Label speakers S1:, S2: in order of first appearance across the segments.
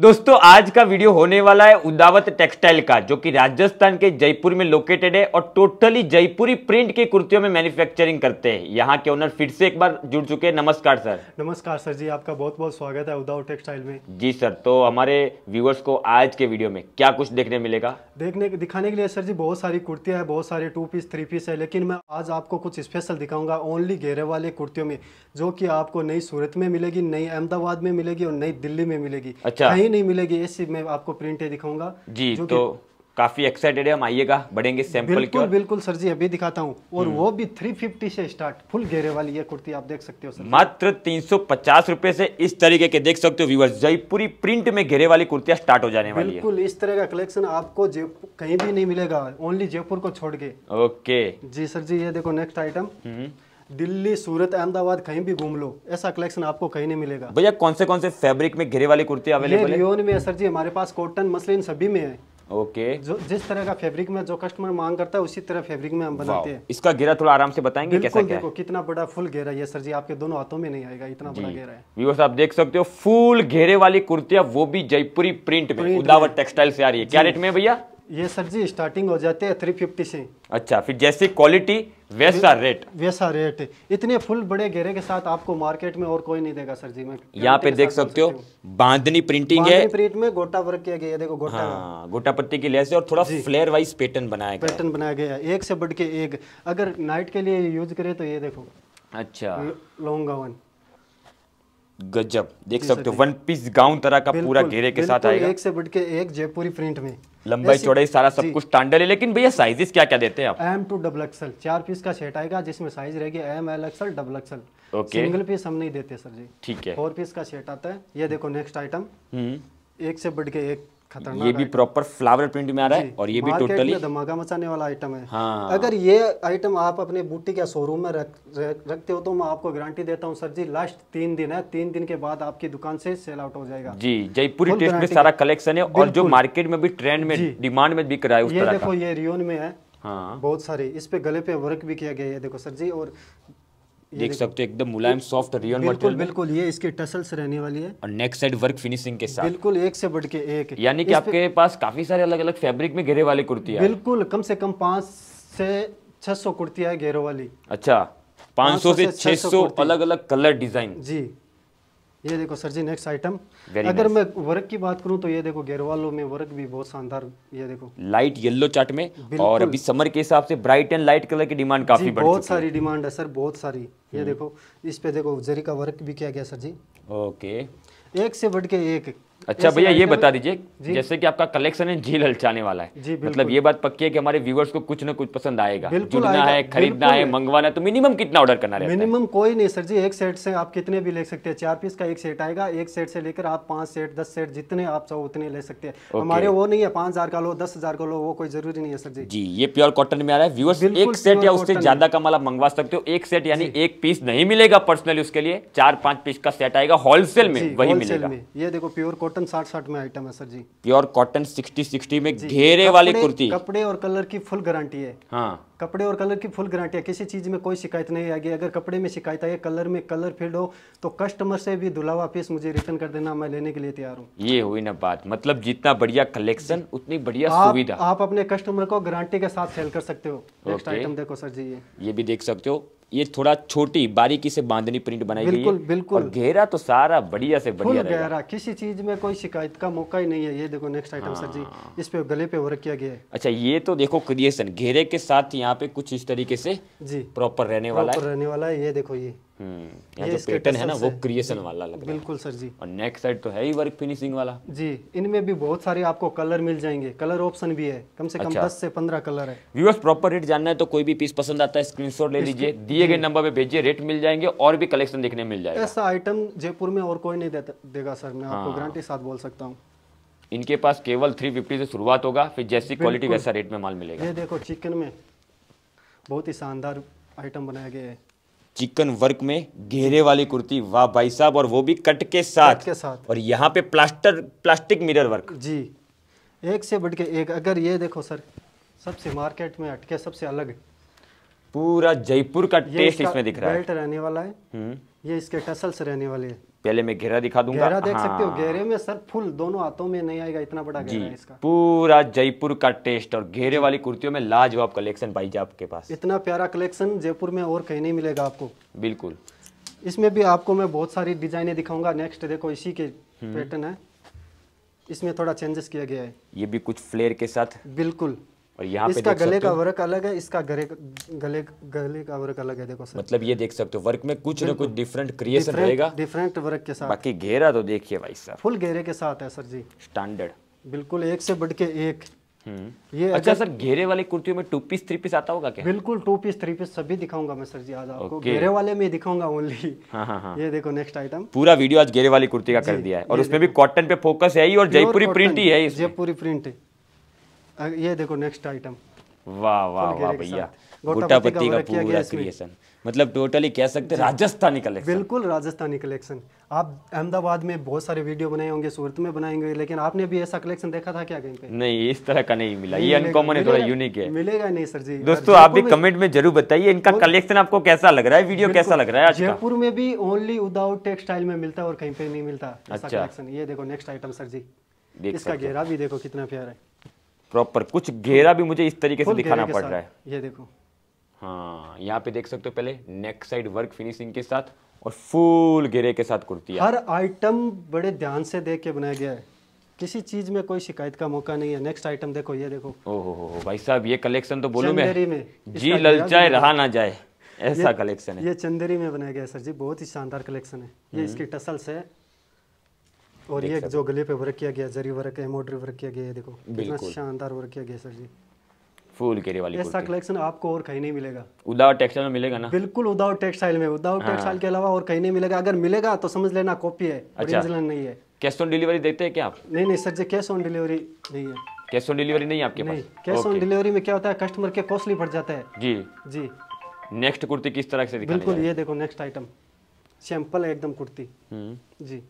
S1: दोस्तों आज का वीडियो होने वाला है उदावत टेक्सटाइल का जो कि राजस्थान के जयपुर में लोकेटेड है और टोटली जयपुरी प्रिंट की कुर्तियों में मैन्युफैक्चरिंग करते हैं यहाँ के ओनर फिर से एक बार जुड़ चुके हैं नमस्कार सर
S2: नमस्कार सर जी आपका बहुत बहुत स्वागत है उदावत टेक्सटाइल में
S1: जी सर तो हमारे व्यूअर्स को आज के वीडियो में क्या कुछ देखने मिलेगा
S2: देखने दिखाने के लिए सर जी बहुत सारी कुर्तियां है बहुत सारे टू पीस थ्री पीस है लेकिन मैं आज आपको कुछ स्पेशल दिखाऊंगा ओनली घेरे वाले कुर्तियों में जो की आपको नई सूरत में मिलेगी नई अहमदाबाद में मिलेगी और नई दिल्ली में मिलेगी अच्छा नहीं नहीं मिलेगी ऐसी मैं आपको प्रिंटें दिखाऊंगा जी जो तो
S1: काफी एक्साइटेड है हम आइएगा बढ़ेंगे सैंपल बिल्कुल की और।
S2: बिल्कुल सर जी अभी दिखाता हूँ और हम्म। वो भी 350 से स्टार्ट फुल घेरे वाली ये कुर्ती आप
S1: देख सकते हो सर मात्र 350 रुपए से इस तरीके के देख सकते हो व्यूवर्स जयपुरी प्रिंट में घेरे वाली कुर्तियां स्टार्ट हो जाने वाली है बिल्कुल
S2: इस तरह का कलेक्शन आपको कहीं भी नहीं मिलेगा ओनली जयपुर को छोड़ के ओके जी सर जी ये देखो नेक्स्ट आइटम हम्म। दिल्ली सूरत अहमदाबाद कहीं भी घूम लो ऐसा कलेक्शन आपको कहीं नहीं मिलेगा
S1: भैया कौन से कौन से फैब्रिक में घेरे वाली कुर्ती अवेलेबल है
S2: में सर जी हमारे पास कॉटन मसलिन सभी में है ओके जो जिस तरह का फैब्रिक में जो कस्टमर मांग करता है उसी तरह फैब्रिक में हम बनाते हैं
S1: इसका घेरा थोड़ा आराम से बताएंगे कैसा क्या है?
S2: कितना बड़ा फुल घेरा है सर जी आपके दोनों हाथों में नहीं आएगा इतना बड़ा घेरा
S1: है व्यूअर्स आप देख सकते हो फुल घेरे वाली कुर्तियां वो भी जयपुरी प्रिंट में उदावर टेक्सटाइल से आ रही है क्या रेट में भैया
S2: ये सर जी स्टार्टिंग हो जाते हैं थ्री फिफ्टी से
S1: अच्छा फिर जैसी क्वालिटी वैसा रेट
S2: वैसा रेट इतने फुल बड़े घेरे के साथ आपको मार्केट में और कोई नहीं देगा सर जी मैं
S1: यहाँ पे देख सकते हो बांधनी प्रिंटिंग है
S2: प्रिंट में गोटा वर्क किया गया देखो गोटा हाँ,
S1: गोटा पत्ती की लेस है और थोड़ा फ्लेयर वाइज पैटर्न बनाया गया पैटर्न
S2: बनाया गया एक से बढ़ के एक अगर नाइट के लिए यूज करे तो ये देखो अच्छा लॉन्ग गाउन
S1: गजब देख सकते हो वन पीस गाउन तरह का पूरा घेरे के साथ आएगा एक
S2: से बढ़ के एक जयपुरी प्रिंट में लंबाई चौड़ाई
S1: सारा सब कुछ स्टैंडर्ड है लेकिन भैया साइजेस क्या क्या देते हैं आप
S2: एम टू डबल एक्सल चार पीस का सेट आएगा जिसमें साइज रहेगी M L XL double XL okay single piece हम नहीं देते सर जी ठीक है फोर पीस का सेट आता है ये देखो नेक्स्ट आइटम
S1: हम्म।
S2: एक से बढ़ के एक ये भी
S1: प्रॉपर फ्लावर प्रिंट में आ रहा है और ये भी टोटली
S2: धमाका मचाने वाला आइटम है
S1: हाँ। अगर
S2: ये आइटम आप अपने बूटी के शोरूम में रख, रखते हो तो मैं आपको गारंटी देता हूँ सर जी लास्ट तीन दिन है तीन दिन के बाद आपकी दुकान से सेल आउट हो जाएगा
S1: जी जयपुरी टेस्ट में सारा कलेक्शन है और जो मार्केट में भी ट्रेंड में डिमांड में बिक रहा है देखो
S2: ये रियोन में है हाँ बहुत सारे इस पे गले पे वर्क भी किया गया है देखो सर जी और
S1: देख सकते हो एकदम मुलायम सॉफ्ट रियल मटेरियल बिल्कुल
S2: ये इसके टसल्स रहने वाली है
S1: और नेक साइड वर्क फिनिशिंग के साथ बिल्कुल
S2: एक से बढ़ के एक यानी कि आपके
S1: पास काफी सारे अलग अलग फैब्रिक में घेरे वाली कुर्ती है
S2: बिल्कुल कम से कम पांच से छह सौ कुर्तियां घेरों वाली
S1: अच्छा पांच सौ से छह सौ अलग अलग कलर डिजाइन जी
S2: ये देखो सर जी नेक्स्ट आइटम अगर nice. मैं वर्क की बात करूं तो ये देखो गेरवालों में वर्क भी बहुत शानदार ये देखो
S1: लाइट येलो चार्ट में और अभी समर के हिसाब से ब्राइट एंड लाइट कलर की डिमांड काफी बढ़ बहुत सारी
S2: डिमांड है सर बहुत सारी ये हम्म। देखो इस पे देखो जरी का वर्क भी किया गया सर जी ओके एक से बढ़ के एक अच्छा भैया ये बता दीजिए जैसे
S1: कि आपका कलेक्शन है झील हलचाने वाला है जी मतलब ये बात पक्की है कि हमारे व्यूवर्स को कुछ ना कुछ पसंद आएगा जुड़ना है खरीदना है मंगवाना है तो मिनिमम कितना ऑर्डर करना है
S2: मिनिमम कोई नहीं सर जी एक सेट से आप कितने भी ले सकते हैं चार पीस का एक सेट आएगा एक सेट से लेकर आप पांच सेट दस सेट जितने आप चाहो उतने ले सकते हैं हमारे वो नहीं है पांच हजार का लो दस हजार का लो वो कोई जरूरी नहीं है सर जी
S1: जी ये प्योर कॉटन में आ रहा है व्यूवर्स एक सेट या उससे ज्यादा का माला आप मंगवा सकते हो एक सेट यानी एक पीस नहीं मिलेगा पर्सनली उसके लिए चार पांच पीस का सेट आएगा होलसेल में वही मिलेगा
S2: ये देखो प्योर कॉटन साठ साठ में आइटम है सर जी
S1: प्योर कॉटन सिक्सटी सिक्सटी में घेरे वाली कुर्ती
S2: कपड़े और कलर की फुल गारंटी है हाँ कपड़े और कलर की फुल गारंटी है किसी चीज में कोई शिकायत नहीं आएगी अगर कपड़े में शिकायत आई कलर में कलर फेड हो तो कस्टमर से भी धुलावा पीस मुझे रिटर्न कर देना मैं लेने के लिए तैयार हूँ
S1: ये हुई ना बात मतलब जितना बढ़िया कलेक्शन उतनी बढ़िया सुविधा
S2: आप अपने कस्टमर को गारंटी के साथ सेल कर सकते हो नेक्स्ट आइटम देखो सर जी ये
S1: ये भी देख सकते हो ये थोड़ा छोटी बारीकी से बांधनी प्रिंट बनाई गई है बिल्कुल और घेरा तो सारा बढ़िया से बढ़िया गहरा
S2: किसी चीज में कोई शिकायत का मौका ही नहीं है ये देखो नेक्स्ट आइटम हाँ। सर जी इस पे गले पे वर्क किया गया है
S1: अच्छा ये तो देखो क्रिएशन घेरे के साथ यहाँ पे कुछ इस तरीके से जी प्रॉपर रहने वाला है
S2: रहने वाला है ये देखो ये
S1: हम्म जो पैटर्न है ना वो क्रिएशन वाला लग बिल्कुल सर जी और नेक साइड तो है ही वर्क फिनिशिंग वाला
S2: जी इनमें भी बहुत सारे आपको कलर मिल जाएंगे कलर ऑप्शन भी है कम से कम अच्छा। से पंद्रह कलर है
S1: व्यूअर्स प्रॉपर रेट जानना है तो कोई भी पीस पसंद आता है स्क्रीन ले लीजिए दिए गए नंबर पे भेजिए रेट मिल जाएंगे और भी कलेक्शन देखने मिल जाएगा
S2: ऐसा आइटम जयपुर में और कोई नहीं देगा सर मैं आपको गारंटी हाँ। साथ बोल सकता हूँ
S1: इनके पास केवल थ्री फिफ्टी से शुरुआत होगा फिर जैसी क्वालिटी वैसा रेट में माल मिलेगा
S2: ये देखो चिकन में बहुत ही शानदार आइटम बनाया गया है
S1: चिकन वर्क में घेरे वाली कुर्ती वाह भाई साहब और वो भी कट के साथ कट के साथ और यहाँ पे प्लास्टर प्लास्टिक मिरर वर्क
S2: जी एक से बढ़ के एक अगर ये देखो सर सबसे मार्केट में अटके सबसे अलग है
S1: पूरा जयपुर का टेस्ट इसमें दिख रहा है
S2: बेल्ट रहने वाला है हम्म। ये इसके टसल्स रहने वाले हैं
S1: पहले मैं घेरा दिखा दूंगा घेरा देख हाँ। सकते हो हाँ।
S2: घेरे में सर फुल दोनों हाथों में नहीं आएगा इतना बड़ा घेरा इसका
S1: पूरा जयपुर का टेस्ट और घेरे वाली कुर्तियों में लाजवाब कलेक्शन भाई जी आपके पास
S2: इतना प्यारा कलेक्शन जयपुर में और कहीं नहीं मिलेगा आपको बिल्कुल इसमें भी आपको मैं बहुत सारी डिजाइने दिखाऊंगा नेक्स्ट देखो इसी के पैटर्न हम्म। है इसमें थोड़ा चेंजेस किया गया है
S1: ये भी कुछ फ्लेयर के साथ बिल्कुल और यहाँ पे गले का
S2: वर्क अलग है इसका गले गले गले का वर्क अलग है देखो सर
S1: मतलब ये देख सकते हो वर्क में कुछ ना कुछ डिफरेंट क्रिएशन रहेगा
S2: डिफरेंट वर्क के साथ
S1: बाकी घेरा तो देखिए भाई सर
S2: फुल घेरे के साथ है सर जी स्टैंडर्ड बिल्कुल एक से बढ़ के एक
S1: हम्म। ये अच्छा सर घेरे वाली कुर्तियों में टू पीस थ्री पीस आता होगा क्या
S2: बिल्कुल टू पीस थ्री पीस सभी दिखाऊंगा मैं सर जी आज आपको घेरे वाले में दिखाऊंगा ओनली
S1: हाँ हाँ हाँ। ये देखो नेक्स्ट आइटम पूरा वीडियो आज घेरे वाली कुर्ती का कर दिया है और उसमें भी कॉटन पे फोकस है ही और जयपुरी प्रिंट ही
S2: है जयपुरी प्रिंट ये देखो नेक्स्ट आइटम
S1: वाह वाह वाह भैया गोटा पत्ती का पूरा क्रिएशन मतलब टोटली कह सकते हैं राजस्थानी कलेक्शन
S2: बिल्कुल राजस्थानी कलेक्शन आप अहमदाबाद में बहुत सारे वीडियो बनाए होंगे सूरत में बनाएंगे लेकिन आपने भी ऐसा कलेक्शन देखा था क्या कहीं पे
S1: नहीं इस तरह का नहीं मिला नहीं ये अनकॉमन है थोड़ा यूनिक है
S2: मिलेगा नहीं सर जी दोस्तों आप भी कमेंट
S1: में जरूर बताइए इनका कलेक्शन आपको कैसा लग रहा है वीडियो कैसा लग रहा है जयपुर
S2: में भी ओनली उदाउट टेक्सटाइल में मिलता है और कहीं पे नहीं मिलता अच्छा ये देखो नेक्स्ट आइटम सर जी
S1: इसका घेरा भी देखो कितना प्यारा है प्रॉपर कुछ घेरा भी मुझे इस तरीके से दिखाना पड़ रहा है ये देखो हाँ यहाँ पे देख सकते हो पहले नेक साइड वर्क फिनिशिंग के साथ और फुल घेरे के साथ कुर्ती हर
S2: आइटम बड़े ध्यान से देख के बनाया गया है किसी चीज में कोई शिकायत का मौका नहीं है नेक्स्ट आइटम देखो ये देखो
S1: ओहो भाई साहब ये कलेक्शन तो बोलो मैं में जी ललचाए रहा ना जाए ऐसा कलेक्शन है
S2: ये चंदेरी में बनाया गया है सर जी बहुत ही शानदार कलेक्शन है ये हम्म। इसकी टसल्स है और ये जो गले पे वर्क किया गया जरी वर्क एम्ब्रॉयडरी वर्क किया गया है देखो कितना शानदार वर्क किया गया सर जी
S1: फूल केरी वाली ऐसा
S2: कलेक्शन आपको और कहीं नहीं मिलेगा
S1: उदाव टेक्सटाइल में मिलेगा ना बिल्कुल
S2: उदाव टेक्सटाइल में उदाव टेक्सटाइल हाँ। के अलावा और कहीं नहीं मिलेगा अगर मिलेगा तो समझ लेना कॉपी है ओरिजिनल अच्छा। नहीं है
S1: कैश ऑन डिलीवरी देते हैं क्या आप नहीं
S2: नहीं सर जी कैश ऑन डिलीवरी नहीं
S1: है कैश ऑन डिलीवरी नहीं आपके पास कैश ऑन
S2: डिलीवरी में क्या होता है कस्टमर के कॉस्टली बढ़ जाता है जी जी
S1: नेक्स्ट कुर्ती किस तरह से बिल्कुल
S2: ये देखो नेक्स्ट आइटम सैंपल है एकदम कुर्ती हम्म। जी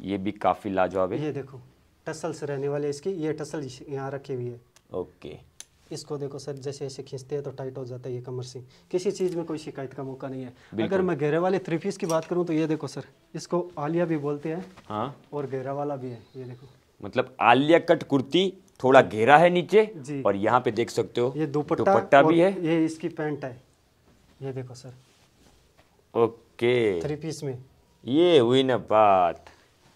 S1: ये भी काफ़ी लाजवाब है ये
S2: देखो टसल से रहने वाले इसकी ये टसल यहाँ रखी हुई है ओके इसको देखो सर जैसे ऐसे खींचते हैं तो टाइट हो जाता है ये कमर से किसी चीज़ में कोई शिकायत का मौका नहीं है अगर मैं गहरे वाले थ्री पीस की बात करूँ तो ये देखो सर इसको आलिया भी बोलते हैं हाँ और गहरा वाला भी है ये देखो
S1: मतलब आलिया कट कुर्ती थोड़ा घेरा है नीचे जी और यहाँ पे देख सकते हो ये दोपट्टा भी है
S2: ये इसकी पैंट है ये देखो सर
S1: ओके थ्री पीस में ये हुई ना बात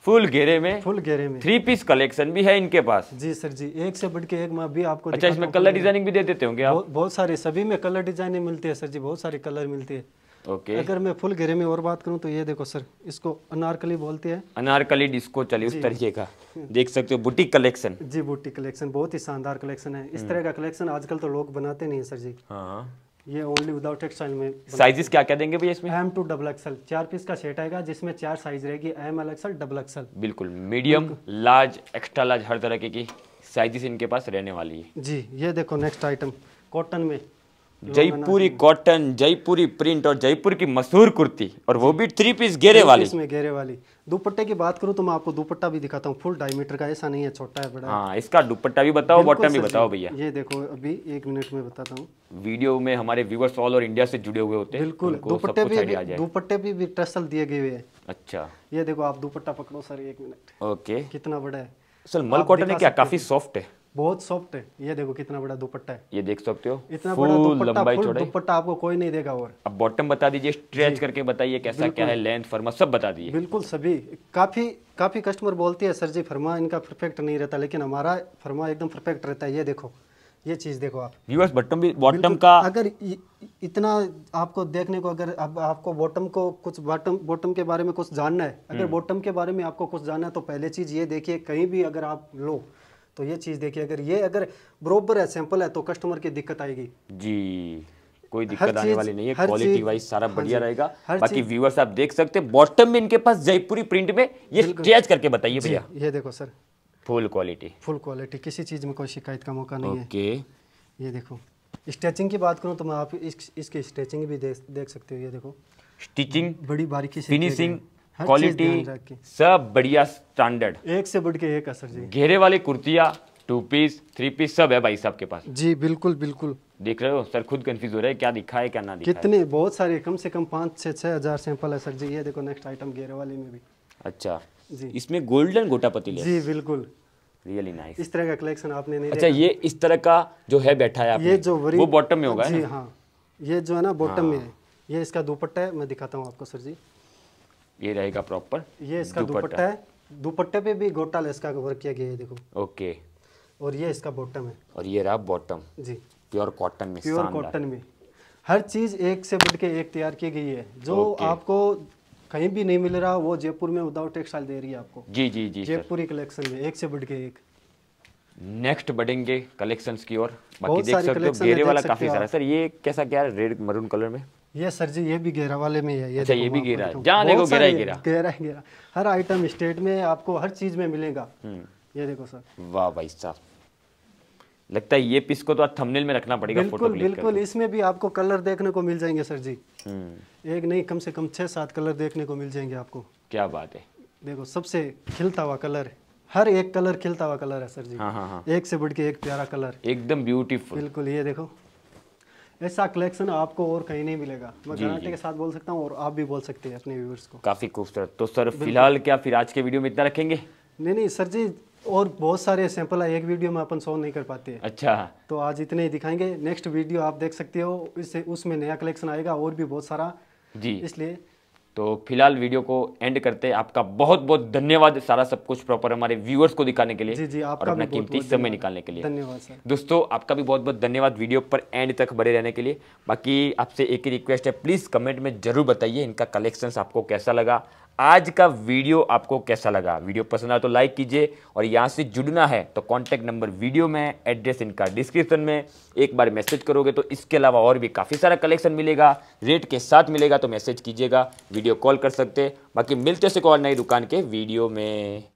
S1: फुल घेरे में फुल घेरे में थ्री पीस कलेक्शन भी है इनके पास जी
S2: सर जी एक से बढ़ के एक में भी आपको अच्छा इसमें कलर डिजाइनिंग भी
S1: दे देते होंगे आप बहुत सारे सभी में कलर
S2: डिजाइनिंग मिलती है सर जी बहुत सारे कलर मिलते हैं ओके okay. अगर मैं फुल घेरे में और बात करूं तो ये देखो सर इसको अनारकली बोलते हैं
S1: अनारकली डिस्को चले उस तरीके का हम्म। देख सकते हो बुटीक कलेक्शन
S2: जी बुटीक कलेक्शन बहुत ही शानदार कलेक्शन है इस हम्म। तरह का कलेक्शन आजकल तो लोग बनाते नहीं है सर जी हाँ ये ओनली विदाउट टेक्सटाइल में साइजेस क्या क्या देंगे भैया इसमें एम टू डबल एक्सल चार पीस का सेट आएगा जिसमें चार साइज रहेगी M L XL double XL
S1: बिल्कुल मीडियम लार्ज एक्स्ट्रा लार्ज हर तरह की साइजेस इनके पास रहने वाली है
S2: जी ये देखो नेक्स्ट आइटम कॉटन में जयपुरी
S1: कॉटन जयपुरी प्रिंट और जयपुर की मशहूर कुर्ती और वो भी थ्री पीस घेरे वाली इसमें
S2: घेरे वाली दुपट्टे की बात करूँ तो मैं आपको दुपट्टा भी दिखाता हूँ फुल डायमीटर का ऐसा नहीं है छोटा है बड़ा हाँ
S1: इसका दुपट्टा भी बताओ बॉटम भी बताओ भैया
S2: ये देखो अभी एक मिनट में बताता हूँ
S1: वीडियो में हमारे व्यूवर्स ऑल और इंडिया से जुड़े हुए होते हैं बिल्कुल दुपट्टे भी
S2: दुपट्टे भी, टसल दिए गए हुए अच्छा ये देखो आप दुपट्टा पकड़ो सर एक मिनट
S1: ओके कितना बड़ा है सर मल कॉटन है क्या काफी सॉफ्ट है
S2: बहुत सॉफ्ट है ये देखो कितना बड़ा दुपट्टा है
S1: ये देख सकते हो इतना बड़ा दुपट्टा फुल दुपट्टा
S2: आपको कोई नहीं देगा और
S1: अब बॉटम बता दीजिए स्ट्रेच करके बताइए कैसा क्या है लेंथ फर्मा सब बता दीजिए बिल्कुल सभी
S2: काफी काफी कस्टमर बोलते हैं सर जी फर्मा इनका परफेक्ट नहीं रहता लेकिन हमारा फर्मा एकदम परफेक्ट रहता है ये देखो ये चीज देखो आप
S1: व्यूअर्स बॉटम भी बॉटम का
S2: अगर इतना आपको देखने को अगर अब आपको बॉटम को कुछ बॉटम बॉटम के बारे में कुछ जानना है अगर बॉटम हम्म। के बारे में आपको कुछ जानना है तो पहले चीज ये देखिए कहीं भी अगर आप लो तो ये चीज़ देखिए अगर ये अगर बरोबर है सैंपल है तो कस्टमर की दिक्कत आएगी
S1: जी कोई दिक्कत आने वाली नहीं है क्वालिटी वाइज सारा हाँ बढ़िया रहेगा बाकी व्यूअर्स आप देख सकते हैं बॉटम में इनके पास जयपुरी प्रिंट में ये स्ट्रेच करके बताइए भैया ये देखो sir full quality
S2: full quality किसी चीज़ में कोई शिकायत का मौका नहीं है ये देखो स्ट्रेचिंग की बात करूँ तो मैं आप इसकी स्ट्रेचिंग भी देख सकते हो ये देखो
S1: स्टिचिंग बड़ी बारीकी फिनिशिंग क्वालिटी सब बढ़िया स्टैंडर्ड
S2: एक से बढ़ के एक है सर जी
S1: घेरे वाली कुर्तिया टू पीस थ्री पीस सब है भाई साहब के पास
S2: जी बिल्कुल बिल्कुल
S1: देख रहे हो सर खुद कंफ्यूज हो रहे हैं क्या दिखा है क्या ना दिखा कितने है?
S2: बहुत सारे कम से कम पाँच से छः हजार सैंपल है सर जी ये देखो नेक्स्ट आइटम घेरे वाले में भी
S1: अच्छा जी इसमें गोल्डन गोटा पति जी बिल्कुल रियली नाइस इस तरह का कलेक्शन आपने नहीं अच्छा ये इस तरह का जो है बैठा है ये जो वो बॉटम में होगा जी हाँ
S2: ये जो है ना बॉटम में हाँ। है ये इसका दोपट्टा है मैं दिखाता हूँ आपको सर जी
S1: ये रहेगा प्रॉपर ये इसका दुपट्टा है
S2: दुपट्टे पे भी गोटा लेस का वर्क किया गया है देखो ओके और ये इसका बॉटम है
S1: और ये रहा बॉटम जी प्योर कॉटन में प्योर कॉटन
S2: में हर चीज़ एक से बढ़ के एक तैयार की गई है जो आपको कहीं भी नहीं मिल रहा वो जयपुर में उदाव टेक्सटाइल दे रही है आपको
S1: जी जी जी जयपुरी
S2: कलेक्शन में एक से बढ़ के एक
S1: नेक्स्ट बढ़ेंगे कलेक्शंस की ओर बाकी देख सकते हो गेरे वाला काफी सारा सर ये कैसा क्या है रेड मरून कलर में
S2: ये सर जी ये भी गेरा वाले में है ये अच्छा ये भी गेरा है तो जहाँ देखो गेरा ही गेरा गेरा ही गेरा हर आइटम स्टेट में आपको हर चीज में मिलेगा
S1: हम्म। ये देखो सर वाह भाई साहब लगता है ये पीस को तो आज थंबनेल में रखना पड़ेगा बिल्कुल बिल्कुल
S2: इसमें भी आपको कलर देखने को मिल जाएंगे सर जी
S1: हम्म।
S2: एक नहीं कम से कम छह सात कलर देखने को मिल जाएंगे आपको क्या बात है देखो सबसे खिलता हुआ कलर हर एक कलर खिलता हुआ कलर है सर जी हाँ, हाँ हाँ। एक से बढ़ के एक प्यारा कलर
S1: एकदम ब्यूटीफुल
S2: बिल्कुल ये देखो ऐसा कलेक्शन आपको और कहीं नहीं मिलेगा मैं गारंटी के साथ बोल सकता हूँ और आप भी बोल सकते हैं अपने व्यूवर्स को
S1: काफ़ी खूबसूरत तो सर फिलहाल क्या फिर आज के वीडियो में इतना रखेंगे नहीं नहीं सर
S2: जी और बहुत सारे सैंपल है एक वीडियो में अपन सॉल्व नहीं कर पाते अच्छा तो आज इतने ही दिखाएंगे नेक्स्ट वीडियो आप देख सकते हो इससे उसमें नया कलेक्शन आएगा और भी बहुत सारा जी इसलिए
S1: तो फिलहाल वीडियो को एंड करते हैं आपका बहुत बहुत धन्यवाद सारा सब कुछ प्रॉपर हमारे व्यूअर्स को दिखाने के लिए जी जी आपका और अपना कीमती समय निकालने के लिए धन्यवाद सर दोस्तों आपका भी बहुत बहुत धन्यवाद वीडियो पर एंड तक बने रहने के लिए बाकी आपसे एक ही रिक्वेस्ट है प्लीज़ कमेंट में ज़रूर बताइए इनका कलेक्शन आपको कैसा लगा आज का वीडियो आपको कैसा लगा वीडियो पसंद आया तो लाइक कीजिए और यहाँ से जुड़ना है तो कॉन्टैक्ट नंबर वीडियो में एड्रेस इनका डिस्क्रिप्शन में एक बार मैसेज करोगे तो इसके अलावा और भी काफ़ी सारा कलेक्शन मिलेगा रेट के साथ मिलेगा तो मैसेज कीजिएगा वीडियो कॉल कर सकते बाकी मिलते से कॉल नई दुकान के वीडियो में